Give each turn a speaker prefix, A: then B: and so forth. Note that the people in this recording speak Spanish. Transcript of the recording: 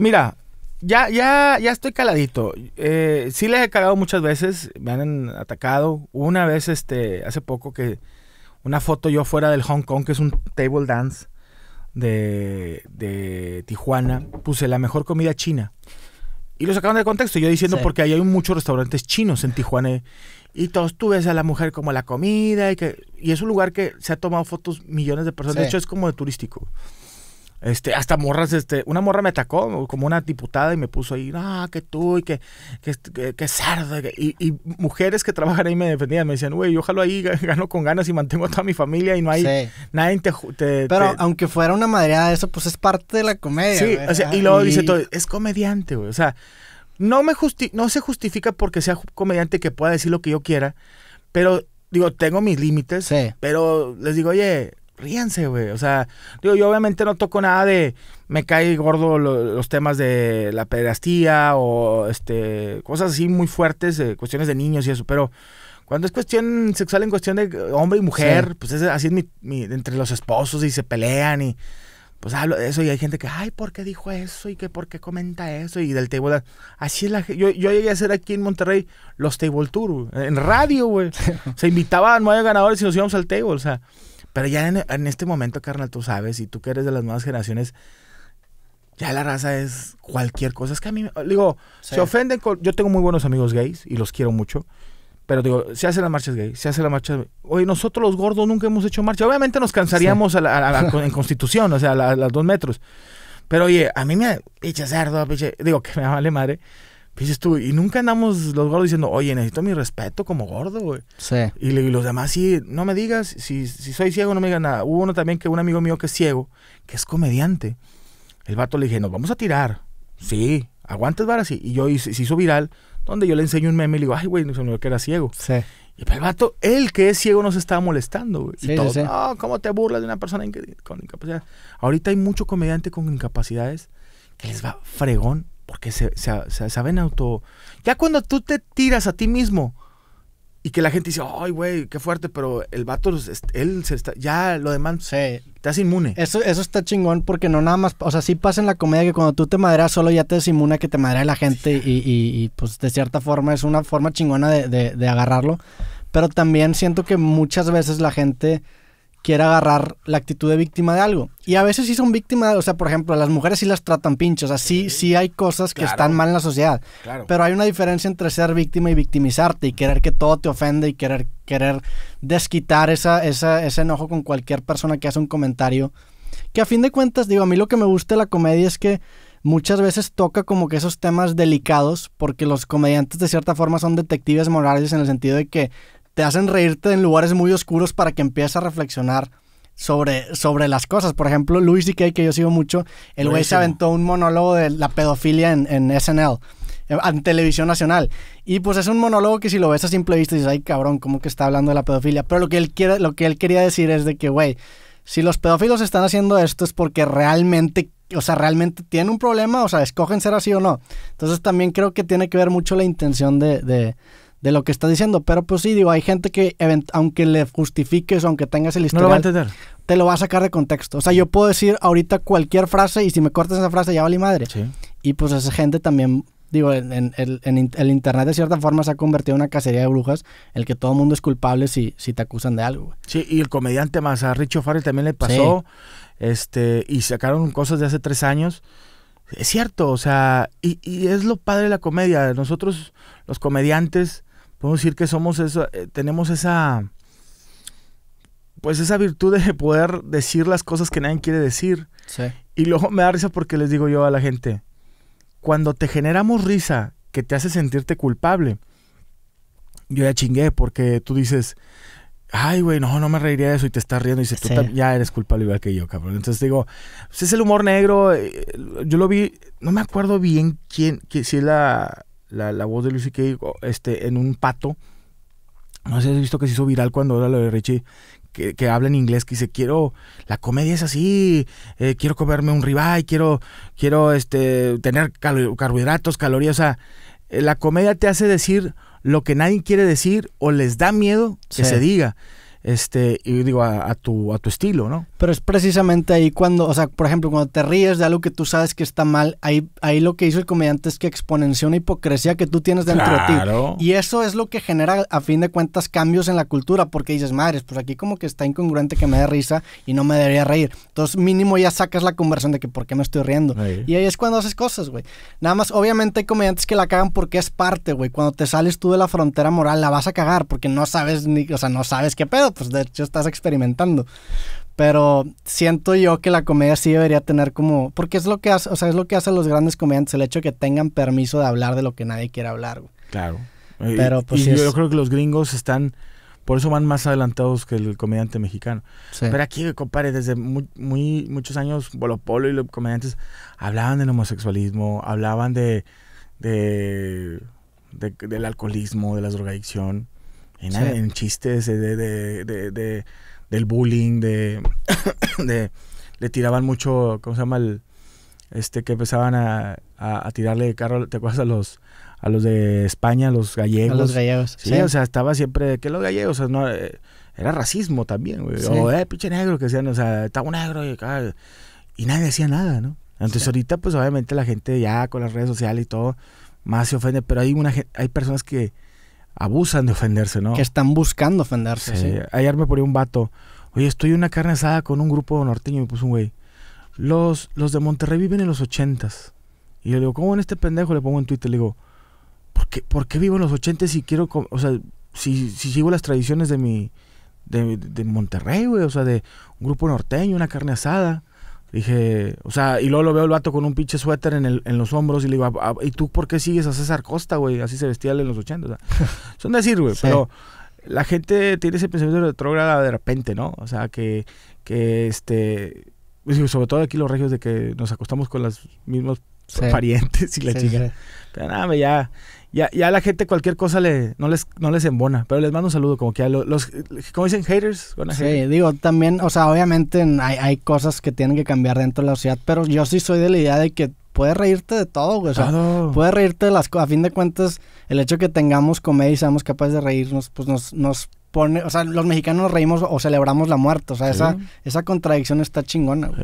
A: Mira, ya, ya, ya estoy caladito. Eh, sí les he cagado muchas veces, me han atacado. Una vez, este, hace poco que una foto yo fuera del Hong Kong, que es un table dance de, Tijuana, puse la mejor comida china. Y lo sacaron de contexto, yo diciendo porque ahí hay muchos restaurantes chinos en Tijuana. Y todos tú ves a la mujer como la comida y que y es un lugar que se ha tomado fotos millones de personas. De hecho, es como de turístico. Este, hasta morras, este, una morra me atacó como una diputada y me puso ahí, ah, que tú y que, que, cerdo. Y, mujeres que trabajan ahí me defendían, me decían, güey, yo ojalá ahí gano con ganas y mantengo a toda mi familia y no hay nadie te, Pero aunque fuera una madreada, eso pues es parte de la comedia. Sí, o sea, y luego dice todo, es comediante, güey. O sea, no, me justi no se justifica porque sea comediante que pueda decir lo que yo quiera, pero digo, tengo mis límites, pero les digo, oye, ríanse, güey. O sea, yo obviamente no toco nada de me cae gordo los temas de la pedastía o este cosas así muy fuertes, eh, cuestiones de niños y eso, pero cuando es cuestión sexual en cuestión de hombre y mujer, pues es, así es entre los esposos y se pelean y pues hablo de eso y hay gente que, ay, ¿por qué dijo eso? Y que, ¿por qué comenta eso? Y del table Así es la yo, yo llegué a hacer aquí en Monterrey los table tour, en radio, güey. se invitaban no había ganadores y nos íbamos al table, o sea. Pero ya en, este momento, carnal, tú sabes, y tú que eres de las nuevas generaciones, ya la raza es cualquier cosa. Es que a mí, digo, se ofenden. Con, yo tengo muy buenos amigos gays y los quiero mucho. Pero digo, se hace la marcha gay, se hace la marcha. Oye, nosotros los gordos nunca hemos hecho marcha. Obviamente nos cansaríamos en Constitución, o sea, a, los dos metros. Pero oye, a mí me. echa cerdo, piche, Digo, que me vale madre. Y dices tú, y nunca andamos los gordos diciendo, oye, necesito mi respeto como gordo, güey. Sí. Y, los demás, sí, no me digas, si, soy ciego, no me digas nada. Hubo uno también que un amigo mío que es ciego, que es comediante. El vato le dije, nos vamos a tirar. Sí, aguantes vara, sí. Y yo se hizo viral, donde yo le enseño un meme y le digo, ay, güey, no se me que era ciego. Sí. Y pues el vato, él que es ciego, no se estaba molestando, güey. y todo ah, ¿cómo te burlas de una persona con incapacidad? Ahorita hay mucho comediante con incapacidades que les va fregón porque se, se, saben auto... Ya cuando tú te tiras a ti mismo y que la gente dice, ay, güey, qué fuerte, pero el vato, pues, él se está, ya lo
B: demás, sí. te hace inmune. Eso, eso está chingón porque no nada más, o sea, sí pasa en la comedia que cuando tú te maderas solo ya te a que te madera la gente y, pues de cierta forma es una forma chingona de agarrarlo. Pero también siento que muchas veces la gente quiere agarrar la actitud de víctima de algo. Y a veces sí son víctimas, o sea, por ejemplo, las mujeres sí las tratan pinchos, o sea, sí, hay cosas que están mal en la sociedad. Pero hay una diferencia entre ser víctima y victimizarte y querer que todo te ofende y querer, querer desquitar esa, esa, ese enojo con cualquier persona que hace un comentario. Que a fin de cuentas, digo, a mí lo que me gusta de la comedia es que muchas veces toca como que esos temas delicados, porque los comediantes de cierta forma son detectives morales en el sentido de que te hacen reírte en lugares muy oscuros para que empieces a reflexionar sobre, sobre las cosas. Por ejemplo, Luis D.K., que yo sigo mucho, el güey se aventó un monólogo de la pedofilia en, en SNL eh, en televisión nacional. Y pues es un monólogo que si lo ves a simple vista dices, ay cabrón, ¿cómo que está hablando de la pedofilia? Pero lo que él, quiere, lo que él quería decir es de que, güey, si los pedófilos están haciendo esto es porque realmente, o sea, realmente tienen un problema, o sea, escogen ser así o no. Entonces también creo que tiene que ver mucho la intención de de lo que está diciendo. Pero pues sí, digo, hay gente que aunque le justifiques, aunque tengas el historial, te lo va a sacar de contexto. O sea, yo puedo decir ahorita cualquier frase y si me cortas esa frase ya vale madre. Y pues esa gente también, digo, en, el internet de cierta forma se ha convertido en una cacería de brujas, el que todo el mundo es culpable si, si te acusan de algo. Sí, y el comediante más a Richo Farrell
A: también le pasó, este, y sacaron cosas de hace tres años. Es cierto, o sea, y, y es lo padre de la comedia. Nosotros, los comediantes, podemos decir que somos eso... Eh, tenemos esa, pues esa virtud de poder decir las cosas que nadie quiere decir. Sí. Y luego me da risa porque les digo yo a la gente, cuando te generamos risa que te hace sentirte culpable, yo ya chingué porque tú dices, ay, güey, no, no me reiría de eso y te estás riendo y dices, tú ya eres culpable igual que yo, cabrón. Entonces digo, pues es el humor negro, eh, yo lo vi, no me acuerdo bien quién, si la, la, la voz de Lucy Kay, este en un pato. No sé si has visto que se hizo viral cuando era lo de Richie, que, que, habla en inglés, que dice, quiero, la comedia es así, eh, quiero comerme un ribeye, quiero, quiero este, tener carbohidratos, calorías. O sea, eh, la comedia te hace decir lo que nadie quiere
B: decir o les da miedo que se diga este, y digo, a, tu, a tu estilo, ¿no? Pero es precisamente ahí cuando, o sea, por ejemplo, cuando te ríes de algo que tú sabes que está mal, ahí, ahí lo que hizo el comediante es que exponenció una hipocresía que tú tienes dentro de ti. Y eso es lo que genera, a fin de cuentas, cambios en la cultura, porque dices, madres, pues aquí como que está incongruente que me dé risa y no me debería reír. Entonces, mínimo ya sacas la conversión de que por qué me estoy riendo. Y ahí es cuando haces cosas, güey. Nada más, obviamente hay comediantes que la cagan porque es parte, güey. Cuando te sales tú de la frontera moral, la vas a cagar porque no sabes ni, o sea, no sabes qué pedo pues de hecho estás experimentando. Pero siento yo que la comedia sí debería tener como, porque es lo que hace, es lo que hacen los grandes comediantes, el hecho de que tengan permiso de hablar de lo que nadie quiere hablar.
A: Claro. Pues, yo creo que los gringos están por eso van más adelantados que el comediante mexicano. Pero aquí, compadre, desde muy, muchos años, Bolo Polo y los comediantes hablaban del homosexualismo, hablaban de del alcoholismo, de la drogadicción. En, chistes de, del bullying, de, Le tiraban mucho, ¿cómo se llama? este, que empezaban a, a, tirarle carro, ¿te acuerdas? A los, a los de España, a los gallegos. A los gallegos. Sí, o sea, estaba siempre, que los gallegos? no, eh, era racismo también, güey. O, eh, pinche negro, que decían, o sea, estaba un negro ah", y, nadie decía nada, ¿no? Entonces, ahorita, pues obviamente la gente ya con las redes sociales y todo, más se ofende, pero hay, una, hay personas que abusan de ofenderse, ¿no? Que están buscando ofenderse. Sí. Ayer me ponía un vato. Oye, estoy una carne asada con un grupo norteño y me puso un güey. Los, los de Monterrey viven en los ochentas. Y le digo, ¿cómo en este pendejo? Le pongo en Twitter, le digo, ¿por qué, por qué vivo en los ochentas si quiero, o si, si sigo las tradiciones de mi, de, de Monterrey, güey? O sea, de un grupo norteño, una carne asada. Dije, o sea, y luego lo veo el vato con un pinche suéter en, el, en los hombros y le digo, ah, ah, ¿y tú por qué sigues a César Costa, güey? Así se vestía él en los 80. O sea, son decir, güey, pero la gente tiene ese pensamiento retrógrado de repente, ¿no? O sea, que, que este, sobre todo aquí los regios de que nos acostamos con las mismas parientes y la chica. Pero nada, ya, ya, ya la gente cualquier cosa le, no, les, no les embona, pero les mando un saludo, como que a los, como dicen haters.
B: Sí, digo, también, o sea, obviamente hay, cosas que tienen que cambiar dentro de la sociedad, pero yo sí soy de la idea de que puedes reírte de todo, güey. O puedes reírte de las cosas. A fin de cuentas, el hecho de que tengamos comedia y seamos capaces de reírnos, pues nos, nos pone, o sea, los mexicanos nos reímos o celebramos la muerte, o sea, esa, esa contradicción está chingona, güey.